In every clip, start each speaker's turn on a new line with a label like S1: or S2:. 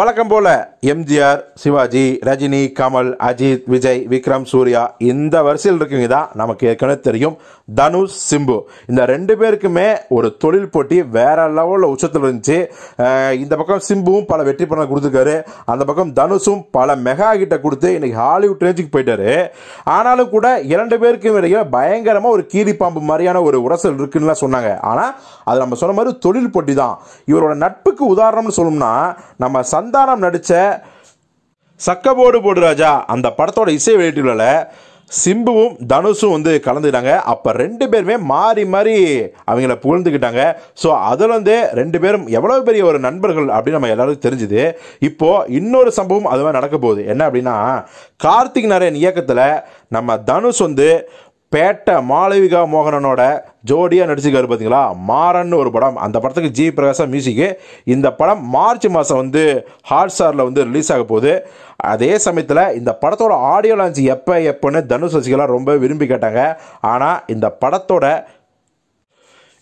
S1: வழக்கம் போல எம்ஜிஆர் சிவாஜி ரஜினி கமல் அஜித் விஜய் விக்ரம் சூர்யா இந்த வரிசையில் இருக்கவங்க தான் நமக்கு ஏற்கனவே தெரியும் தனுஷ் சிம்பு இந்த ரெண்டு பேருக்குமே ஒரு தொழில் போட்டி வேற லெவலில் உச்சத்தில் இருந்துச்சு இந்த பக்கம் சிம்புவும் பல வெற்றி பண்ண கொடுத்துருக்காரு அந்த பக்கம் தனுஷும் பல மெகா கிட்ட கொடுத்து இன்னைக்கு ஹாலிவுட் ரேஞ்சுக்கு போயிட்டாரு ஆனாலும் கூட இரண்டு பேருக்கும் இடையே பயங்கரமாக ஒரு கீரி பாம்பு மாதிரியான ஒரு உரசல் இருக்குன்னு சொன்னாங்க ஆனால் அது நம்ம சொன்ன மாதிரி தொழில் போட்டி தான் இவரோட நட்புக்கு உதாரணம்னு சொல்லணும்னா நம்ம சந்தானம் நடித்த சக்கபோடு போடு ராஜா அந்த படத்தோட இசை வெளியீட்டுகளில் சிம்புவும் தனுஷும் வந்து கலந்துக்கிட்டாங்க அப்போ ரெண்டு பேருமே மாறி மாறி அவங்கள புகழ்ந்துக்கிட்டாங்க ஸோ அதில் ரெண்டு பேரும் எவ்வளோ பெரிய ஒரு நண்பர்கள் அப்படின்னு நம்ம எல்லாருக்கும் தெரிஞ்சுது இப்போது இன்னொரு சம்பவம் அது மாதிரி நடக்க போகுது என்ன அப்படின்னா கார்த்திக் நாராயண் இயக்கத்தில் நம்ம தனுஷ் வந்து பேட்டை மாளவிகா மோகனனோட ஜோடியாக நடிச்சிருக்காரு பார்த்தீங்களா மாறன்னு ஒரு படம் அந்த படத்துக்கு ஜி பிரகாஷா மியூசிக்கு இந்த படம் மார்ச் மாதம் வந்து ஹாட் ஸ்டாரில் வந்து ரிலீஸ் ஆக போகுது அதே சமயத்தில் இந்த படத்தோட ஆடியோ லான்ச் எப்போ எப்போன்னு தனுஷ் ரசிகலாம் ரொம்ப விரும்பி கேட்டாங்க ஆனால் இந்த படத்தோட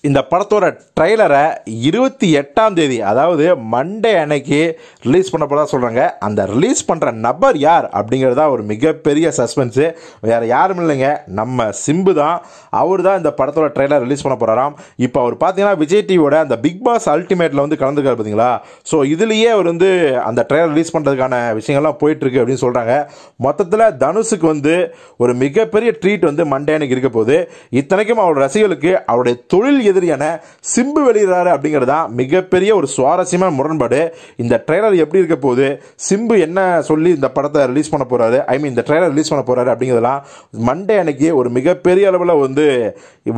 S1: இந்த படத்தோட ட்ரெய்லரை இருபத்தி எட்டாம் தேதி அதாவது மண்டே அன்னைக்கு ரிலீஸ் பண்ண போதா சொல்கிறாங்க அந்த ரிலீஸ் பண்ணுற நபர் யார் அப்படிங்கிறதா ஒரு மிகப்பெரிய சஸ்பென்ஸு வேறு யாரும் இல்லைங்க நம்ம சிம்பு தான் அவர் தான் இந்த படத்தோட ட்ரெய்லர் ரிலீஸ் பண்ண போகிறாராம் இப்போ அவர் பார்த்தீங்கன்னா விஜய் டிவியோட அந்த பிக் பாஸ் அல்டிமேட்டில் வந்து கலந்துக்கார் பார்த்தீங்களா ஸோ இதுலேயே அவர் வந்து அந்த ட்ரெய்லர் ரிலீஸ் பண்ணுறதுக்கான விஷயங்கள்லாம் போயிட்டுருக்கு அப்படின்னு சொல்கிறாங்க மொத்தத்தில் தனுஷுக்கு வந்து ஒரு மிகப்பெரிய ட்ரீட் வந்து மண்டே அன்னைக்கு இருக்க போகுது இத்தனைக்கும் அவரோட ரசிகர்களுக்கு அவருடைய தொழில் எதிரியான சிம்பு வெளியிடறாரு அப்படிங்கிறது தான் மிகப்பெரிய ஒரு சுவாரஸ்யமான முரண்பாடு இந்த ட்ரெய்லர் எப்படி இருக்க போது சிம்பு என்ன சொல்லி இந்த படத்தை ரிலீஸ் பண்ண போறாரு ஐ மீன் இந்த ட்ரெய்லர் ரிலீஸ் பண்ண போகிறாரு அப்படிங்கிறதெல்லாம் மண்டே அன்னைக்கு ஒரு மிகப்பெரிய அளவில் வந்து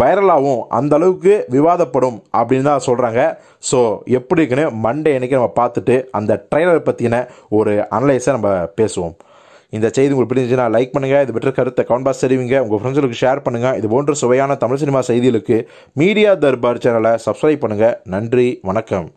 S1: வைரலாகும் அந்த அளவுக்கு விவாதப்படும் அப்படின்னு தான் சொல்கிறாங்க ஸோ எப்படி இருக்குன்னு மண்டே அன்னைக்கு நம்ம பார்த்துட்டு அந்த ட்ரெய்லரை பற்றின ஒரு அனலைஸை நம்ம பேசுவோம் இந்த செய்தி உங்களுக்கு பிடிச்சிச்சுன்னா லைக் பண்ணுங்கள் இது பெற்ற கருத்தை பாஸ் தெரிவிங்க உங்கள் ஃப்ரெண்ட்ஸுக்கு ஷேர் பண்ணுங்கள் இது போன்ற சுவையான தமிழ் சினிமா செய்திகளுக்கு மீடியா தர்பார் சேனலை சப்ஸ்கிரைப் பண்ணுங்கள் நன்றி வணக்கம்